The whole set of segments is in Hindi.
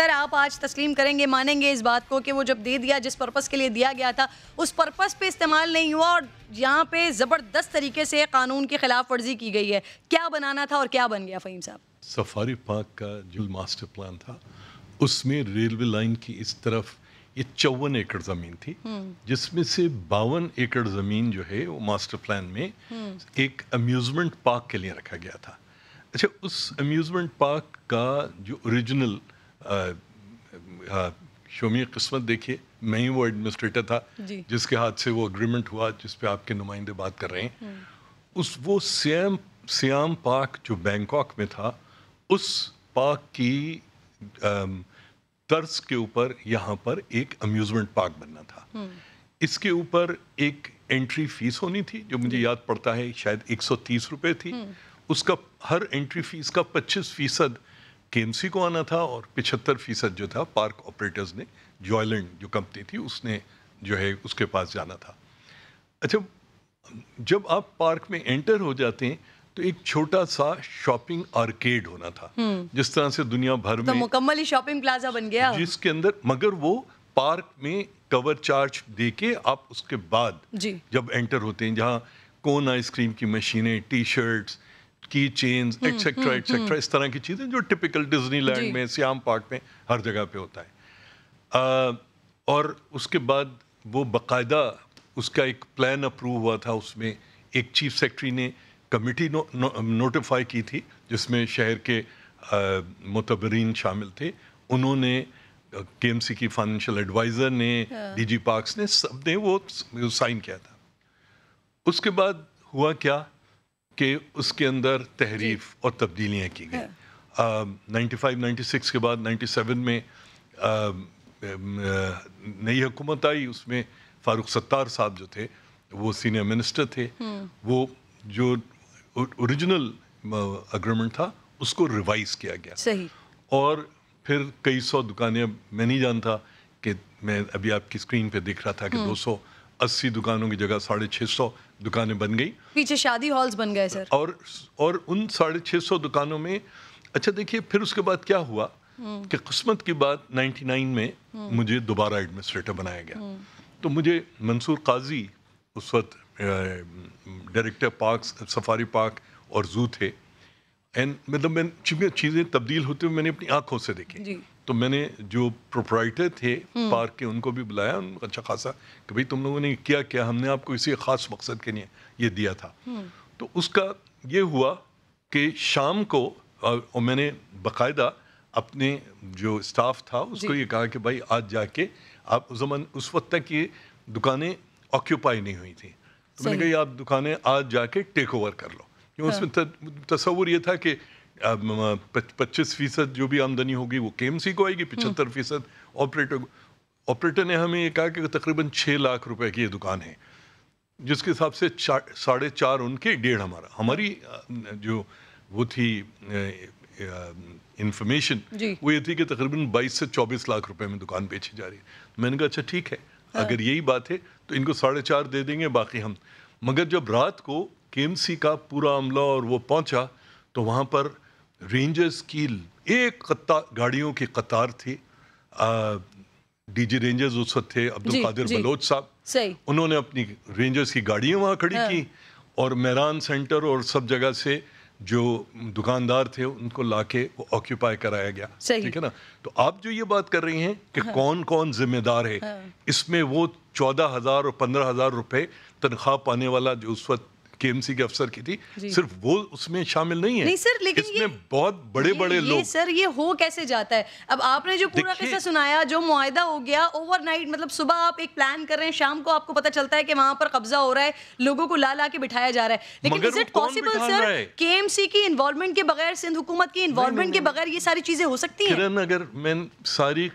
सर आप आज तस्लीम करेंगे मानेंगे इस बात को कि वो जब दे दिया जिस पर्पज़ के लिए दिया गया था उस पर्पज़ पे इस्तेमाल नहीं हुआ और यहाँ पे ज़बरदस्त तरीके से कानून के खिलाफ वर्जी की गई है क्या बनाना था और क्या बन गया फ़हीम साहब सफारी पार्क का जो मास्टर प्लान था उसमें रेलवे लाइन की इस तरफ ये चौवन एकड़ ज़मीन थी हम्म। जिसमें से बावन एकड़ ज़मीन जो है वो मास्टर प्लान में हम्म। एक अम्यूज़मेंट पार्क के लिए रखा गया था अच्छा उस अम्यूज़मेंट पार्क का जो ओरिजिनल शोमी किस्मत देखिए मैं ही वो एडमिनिस्ट्रेटर था जिसके हाथ से वो अग्रीमेंट हुआ जिस पे आपके नुमाइंदे बात कर रहे हैं हम्म। उस वो सियाम सियाम पार्क जो बैंकॉक में था उस पार्क की तर्ज के ऊपर यहाँ पर एक अम्यूज़मेंट पार्क बनना था हम्म। इसके ऊपर एक एंट्री फीस होनी थी जो मुझे याद पड़ता है शायद 130 रुपए थी हम्म। उसका हर एंट्री फीस का 25 फीसद केएमसी को आना था और पिछहत्तर फीसद जो था पार्क ऑपरेटर्स ने जॉयलैंड जो कंपनी थी उसने जो है उसके पास जाना था अच्छा जब आप पार्क में एंटर हो जाते हैं तो एक छोटा सा शॉपिंग आर्केड होना था हम्म। जिस तरह से दुनिया भर तो में मुकम्मल ही शॉपिंग प्लाजा बन गया जिसके अंदर मगर वो पार्क में कवर चार्ज दे के आप उसके बाद जब एंटर होते हैं जहाँ कोन आइसक्रीम की मशीनें टी शर्ट्स की चेन्स एक्सेट्रा एक्सेट्रा इस तरह की चीज़ें जो टिपिकल डिज्नीलैंड में श्याम पार्क में हर जगह पे होता है आ, और उसके बाद वो बाकायदा उसका एक प्लान अप्रूव हुआ था उसमें एक चीफ सेक्रेटरी ने कमेटी नो, नो, नोटिफाई की थी जिसमें शहर के मतबरीन शामिल थे उन्होंने सी की फाइनेंशियल एडवाइज़र ने डीजी हाँ। पार्क्स ने सब ने वो साइन किया था उसके बाद हुआ क्या कि उसके अंदर तहरीफ और तब्दीलियाँ की गई नाइन्टी फाइव नाइन्टी सिक्स के बाद नाइन्टी सेवन में नई हुकूमत आई उसमें फारूक सत्तार साहब जो थे वो सीनियर मिनिस्टर थे हम्म। वो जो ओरिजिनल अग्रीमेंट था उसको रिवाइज किया गया सही और फिर कई सौ दुकानें मैं नहीं जानता कि मैं अभी आपकी स्क्रीन पे देख रहा था कि 200 हम्म। अस्सी दुकानों की जगह साढ़े छः सौ दुकानें बन गई पीछे शादी हॉल्स बन गए सर और और उन साढ़े छः सौ दुकानों में अच्छा देखिए फिर उसके बाद क्या हुआ हम्म। कि किस्मत की बात 99 में हम्म। मुझे दोबारा एडमिनिस्ट्रेटर बनाया गया हम्म। तो मुझे मंसूर काजी उस वक्त डायरेक्टर पार्क सफारी पार्क और जू थे एंड मतलब मैं चीज़ें तब्दील होते हुए मैंने अपनी आंखों से देखी तो मैंने जो प्रोपराइटर थे पार्क हम्म। के उनको भी बुलाया उनको अच्छा खासा कि भाई तुम लोगों ने किया क्या हमने आपको इसी ख़ास मकसद के लिए ये दिया था हम्म। तो उसका ये हुआ कि शाम को और, मैंने बाकायदा अपने जो स्टाफ था उसको ये कहा कि भाई आज जाके आप उस जमान उस वक्त तक ये दुकानें ऑक्यूपाई नहीं हुई थी तो मैंने कहा आप दुकानें आज जाके टेक ओवर कर लो क्योंकि हाँ। उसमें तस्वूर ये था कि पच्चीस फीसद जो भी आमदनी होगी वो के को आएगी पिछहत्तर हम्म। फीसद ऑपरेटर को ऑपरेटर ने हमें ये कहा कि तकरीबन छः लाख रुपए की ये दुकान है जिसके हिसाब से साढ़े चार उनके डेढ़ हमारा हमारी जो वो थी इंफॉर्मेशन वो ये थी कि तकरीबन 22 से 24 लाख रुपए में दुकान बेची जा रही है मैंने कहा अच्छा ठीक है हाँ। अगर यही बात है तो इनको साढ़े चार दे देंगे बाकी हम मगर जब रात को के का पूरा अमला और वो पहुंचा तो वहाँ पर रेंजर्स की एक गाड़ियों की कतार थी डीजी रेंजर्स उस वक्त थे अब्दुल कादिर बलोच साहब उन्होंने अपनी रेंजर्स की गाड़ियाँ वहाँ खड़ी हाँ। की और मैरान सेंटर और सब जगह से जो दुकानदार थे उनको लाके वो ऑक्यूपाई कराया गया ठीक है ना तो आप जो ये बात कर रही हैं कि हाँ। कौन कौन जिम्मेदार है हाँ। इसमें वो चौदह हज़ार और पंद्रह हज़ार रुपये तनख्वाह पाने वाला जो उस वक्त केएमसी के अफसर की थी सिर्फ वो उसमें शामिल नहीं है नहीं सर लेकिन इसमें ये, बहुत बड़े ये, बड़े ये, लोग सर ये हो कैसे जाता है अब आपने जो पूरा किस्सा सुनाया जो मुआदा हो गया ओवरनाइट मतलब सुबह आप एक प्लान कर रहे हैं शाम को आपको पता चलता है कि वहां पर कब्जा हो रहा है लोगों को ला ला के बिठाया जा रहा है लेकिन इज इट पॉसिबल सर के की इन्वॉल्वमेंट के बगैर सिंध हुकूमत की इन्वॉल्वमेंट के बगैर ये सारी चीजें हो सकती है अगर मैं सारी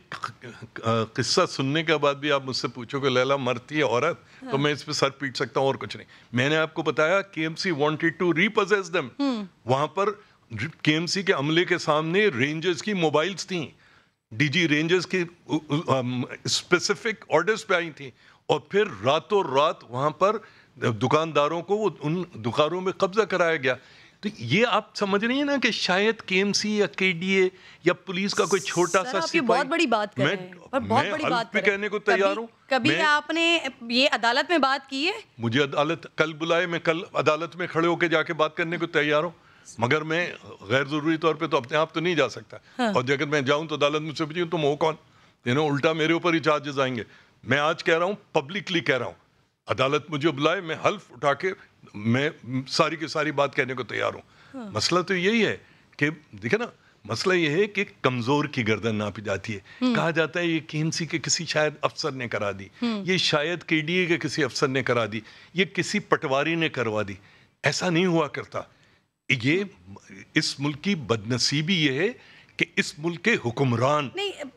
किस्सा सुनने के बाद भी आप मुझसे पूछो कि लैला मरती है औरत तो हाँ। मैं इस पर सर पीट सकता हूँ और कुछ नहीं मैंने आपको बताया आया KMC wanted to repossess them वहां पर केएमसी के अमले के सामने रेंजर्स की मोबाइल्स थी डीजी रेंजर्स के स्पेसिफिक ऑर्डर्स पे आई थी और फिर रातों रात वहां पर दुकानदारों को उन दुकानों में कब्जा कराया गया तो ये आप समझ रही हैं ना कि शायद केएमसी या केडीए या पुलिस का कोई छोटा सा आपकी बहुत बड़ी बात कर मैं, पर बहुत मैं बड़ी बात पे कहने को तैयार हूँ कभी, कभी आपने ये अदालत में बात की है मुझे अदालत कल बुलाए मैं कल अदालत में खड़े होकर जाके बात करने को तैयार हूँ मगर मैं गैर जरूरी तौर पे तो अपने आप तो नहीं जा सकता हाँ। और अगर मैं जाऊं तो अदालत में पूछूं तुम हो कौन यू उल्टा मेरे ऊपर ही चार्जेस आएंगे मैं आज कह रहा हूँ पब्लिकली कह रहा हूँ अदालत मुझे बुलाए मैं हल्फ उठा के मैं सारी की सारी बात कहने को तैयार हूँ हाँ। मसला तो यही है कि देखे ना मसला ये है कि कमज़ोर की गर्दन नापी जाती है हम्म। कहा जाता है ये केएमसी के किसी शायद अफसर ने करा दी हम्म। ये शायद केडीए के किसी अफसर ने करा दी ये किसी पटवारी ने करवा दी ऐसा नहीं हुआ करता ये इस मुल्क की बदनसीबी ये है कि इस मुल्क के हुक्मरान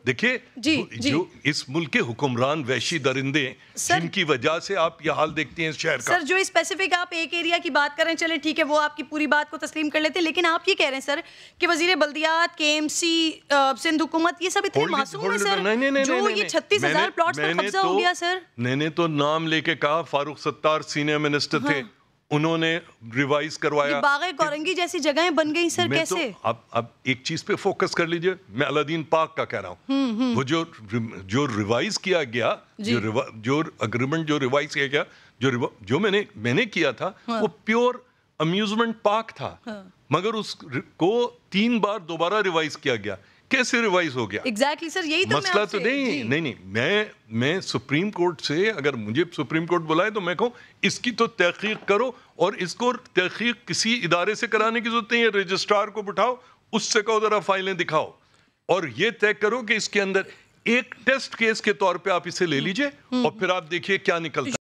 देखिए जो इस मुल्क के हुक्मरान वैशी दरिंदे जिनकी वजह से आप यह हाल देखते हैं शहर का सर जो स्पेसिफिक आप एक एरिया की बात करें चले ठीक है वो आपकी पूरी बात को तस्लीम कर लेते हैं लेकिन आप ये कह रहे हैं सर कि वजीर बल्दियात के एम सी सिंध हुकूमत ये सब इतने मासूम सर जो ये छत्तीस हजार प्लॉट हो तो- गया सर मैंने तो नाम लेके कहा फारूक सत्तार सीनियर मिनिस्टर थे हाँ। उन्होंने रिवाइज करवाया बागे कोरंगी जैसी जगहें बन गई सर तो कैसे तो अब अब एक चीज पे फोकस कर लीजिए मैं अलादीन पाक का कह रहा हूँ हम्म, हम्म। वो जो जो रिवाइज किया गया जो जो अग्रीमेंट जो रिवाइज किया गया जो जो मैंने मैंने किया था हाँ। वो प्योर अम्यूजमेंट पार्क था हाँ। मगर उसको तीन बार दोबारा रिवाइज किया गया कैसे रिवाइज हो गया एग्जैक्टली exactly, सर यही तो मसला तो नहीं नहीं नहीं नहीं मैं मैं सुप्रीम कोर्ट से अगर मुझे सुप्रीम कोर्ट बुलाए तो मैं कहूँ इसकी तो तहकीक करो और इसको तहकीक किसी इदारे से कराने की जरूरत नहीं है रजिस्ट्रार को बिठाओ उससे कहो ज़रा फाइलें दिखाओ और ये तय करो कि इसके अंदर एक टेस्ट केस के तौर पे आप इसे ले हम्म। लीजिए और हम्म। फिर आप देखिए क्या निकलता है